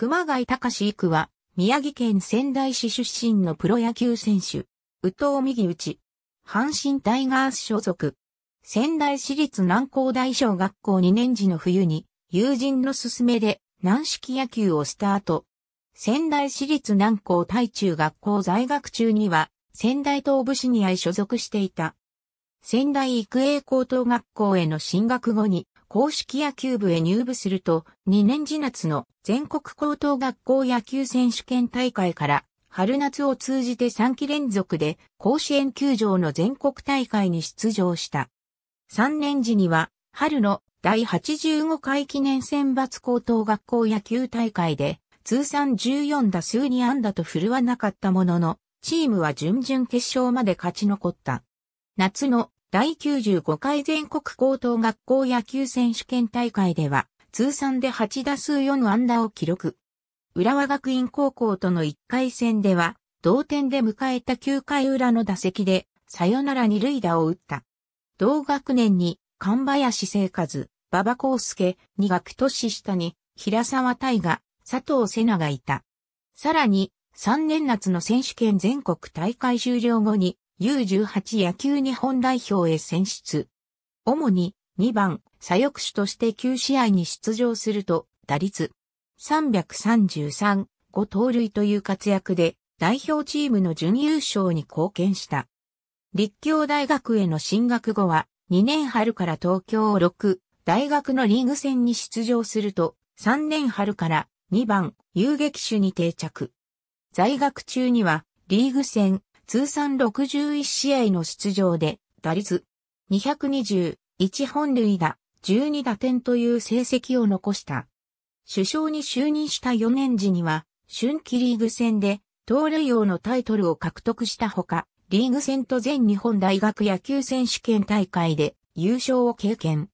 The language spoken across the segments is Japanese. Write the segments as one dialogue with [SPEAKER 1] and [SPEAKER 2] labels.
[SPEAKER 1] 熊谷隆育は、宮城県仙台市出身のプロ野球選手。宇藤右内。阪神タイガース所属。仙台市立南高大小学校2年時の冬に、友人の勧めで軟式野球をスタート。仙台市立南高対中学校在学中には、仙台東部市に愛所属していた。仙台育英高等学校への進学後に、公式野球部へ入部すると、2年次夏の全国高等学校野球選手権大会から春夏を通じて3期連続で甲子園球場の全国大会に出場した。3年時には春の第85回記念選抜高等学校野球大会で通算14打数に安打と振るわなかったものの、チームは準々決勝まで勝ち残った。夏の第95回全国高等学校野球選手権大会では、通算で8打数4安打を記録。浦和学院高校との1回戦では、同点で迎えた9回裏の打席で、さよなら二塁打を打った。同学年に、神林聖和、馬場康介、二学年下に、平沢大河、佐藤瀬名がいた。さらに、3年夏の選手権全国大会終了後に、U18 野球日本代表へ選出。主に2番左翼手として9試合に出場すると打率333、5盗塁という活躍で代表チームの準優勝に貢献した。立教大学への進学後は2年春から東京6大学のリーグ戦に出場すると3年春から2番遊撃手に定着。在学中にはリーグ戦通算61試合の出場で、打率2 2 1本塁打、12打点という成績を残した。首相に就任した4年時には、春季リーグ戦で、盗塁王のタイトルを獲得したほか、リーグ戦と全日本大学野球選手権大会で優勝を経験。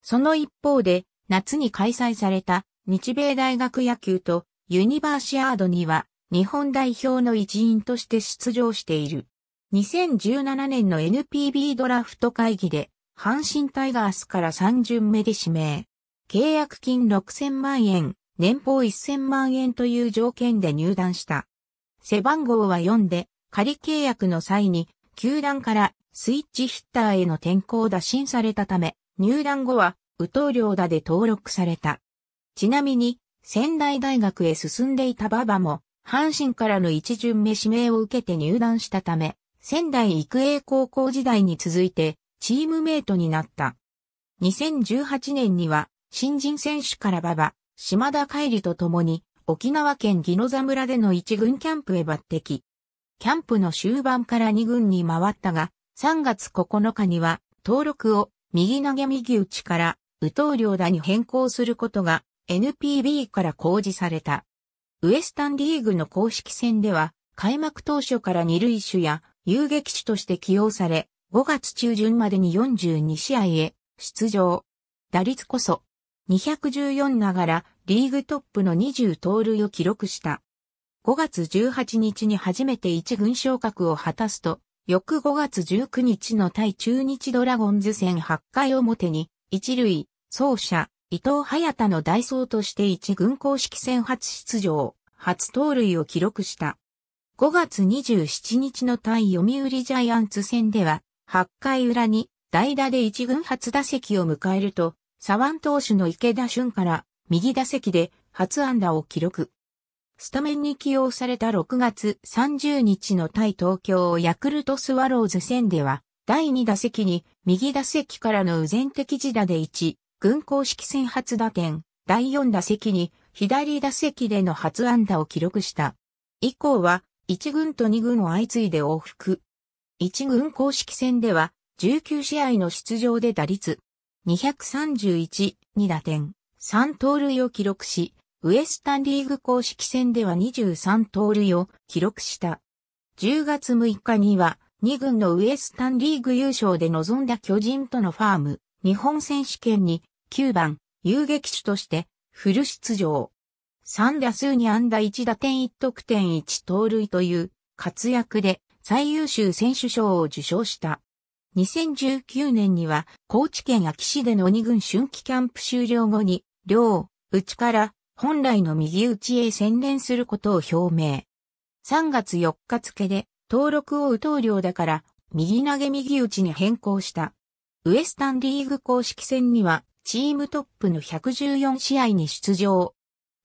[SPEAKER 1] その一方で、夏に開催された日米大学野球とユニバーシアードには日本代表の一員として出場している。2017年の NPB ドラフト会議で、阪神タイガースから3巡目で指名。契約金6000万円、年俸1000万円という条件で入団した。背番号は4で、仮契約の際に、球団からスイッチヒッターへの転向打診されたため、入団後は、宇藤良田で登録された。ちなみに、仙台大学へ進んでいた馬場も、阪神からの一巡目指名を受けて入団したため、仙台育英高校時代に続いてチームメイトになった。2018年には新人選手から馬場、島田海里と共に沖縄県宜野座村での一軍キャンプへ抜擢。キャンプの終盤から二軍に回ったが、3月9日には登録を右投げ右打ちから、右投両打に変更することが NPB から公示された。ウエスタンリーグの公式戦では、開幕当初から二塁手や遊撃手として起用され、5月中旬までに42試合へ出場。打率こそ214ながらリーグトップの20盗塁を記録した。5月18日に初めて1軍昇格を果たすと、翌5月19日の対中日ドラゴンズ戦8回表に、一塁、走者、伊藤隼太の代走として一軍公式戦初出場、初盗塁を記録した。5月27日の対読売ジャイアンツ戦では、8回裏に代打で一軍初打席を迎えると、左腕投手の池田俊から右打席で初安打を記録。スタメンに起用された6月30日の対東京ヤクルトスワローズ戦では、第2打席に右打席からの右前的自打で1、軍公式戦初打点、第4打席に左打席での初安打を記録した。以降は、1軍と2軍を相次いで往復。1軍公式戦では、19試合の出場で打率、231、2打点、3盗塁を記録し、ウエスタンリーグ公式戦では23盗塁を記録した。10月6日には、2軍のウエスタンリーグ優勝で臨んだ巨人とのファーム、日本選手権に9番、遊撃手として、フル出場。3打数に安打1打点1得点1盗塁という活躍で最優秀選手賞を受賞した。2019年には高知県秋市での鬼軍春季キャンプ終了後に、両、内から本来の右打ちへ専念することを表明。3月4日付で登録を打とう量だから右投げ右打ちに変更した。ウエスタンリーグ公式戦にはチームトップの114試合に出場。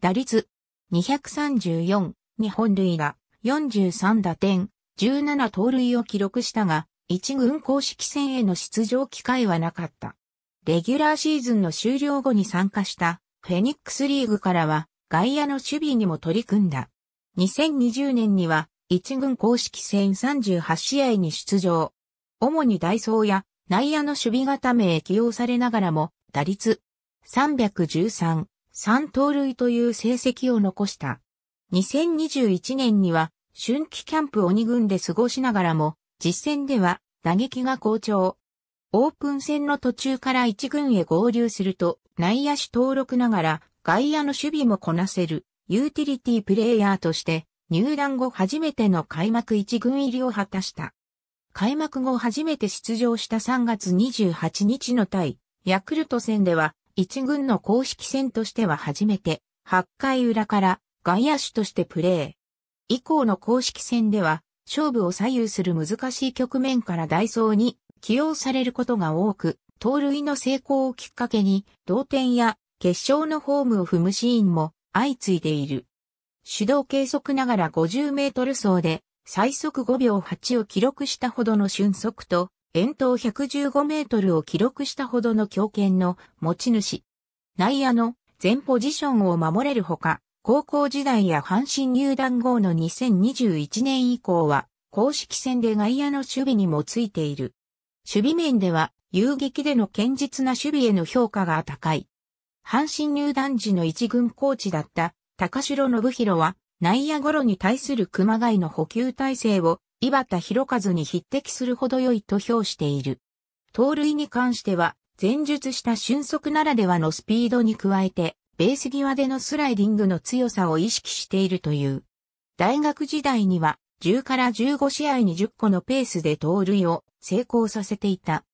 [SPEAKER 1] 打率234日本塁が、43打点17盗塁を記録したが、一軍公式戦への出場機会はなかった。レギュラーシーズンの終了後に参加したフェニックスリーグからは外野の守備にも取り組んだ。2020年には一軍公式戦38試合に出場。主にダイソーや内野の守備固めへ起用されながらも打率313、3盗塁という成績を残した。2021年には春季キャンプ鬼軍で過ごしながらも、実戦では打撃が好調。オープン戦の途中から一軍へ合流すると、内野手登録ながら外野の守備もこなせるユーティリティプレイヤーとして入団後初めての開幕一軍入りを果たした。開幕後初めて出場した3月28日の対ヤクルト戦では、一軍の公式戦としては初めて、8回裏から外野手としてプレー。以降の公式戦では、勝負を左右する難しい局面からダイソーに起用されることが多く、盗塁の成功をきっかけに、同点や決勝のホームを踏むシーンも相次いでいる。手動計測ながら50メートル走で最速5秒8を記録したほどの瞬速と遠投115メートルを記録したほどの強肩の持ち主。内野の全ポジションを守れるほか、高校時代や阪神入団後の2021年以降は、公式戦で外野の守備にもついている。守備面では、遊撃での堅実な守備への評価が高い。阪神入団時の一軍コーチだった高城信弘は、内野ゴロに対する熊谷の補給体制を岩田弘和に匹敵するほど良いと評している。盗塁に関しては、前述した俊足ならではのスピードに加えて、ベース際でのスライディングの強さを意識しているという。大学時代には、10から15試合に10個のペースで盗塁を成功させていた。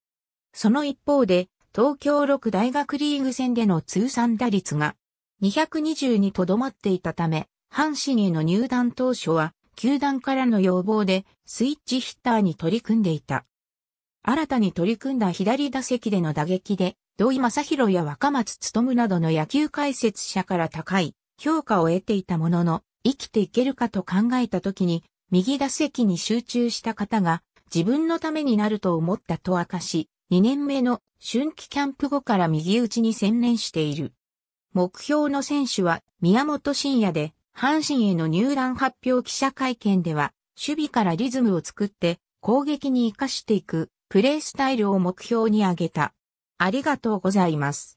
[SPEAKER 1] その一方で、東京6大学リーグ戦での通算打率が220にとどまっていたため、阪神への入団当初は球団からの要望でスイッチヒッターに取り組んでいた。新たに取り組んだ左打席での打撃で、土井正宏や若松務などの野球解説者から高い評価を得ていたものの、生きていけるかと考えた時に、右打席に集中した方が自分のためになると思ったと明かし、2年目の春季キャンプ後から右打ちに専念している。目標の選手は宮本慎也で、阪神への入団発表記者会見では、守備からリズムを作って攻撃に活かしていくプレースタイルを目標に挙げた。ありがとうございます。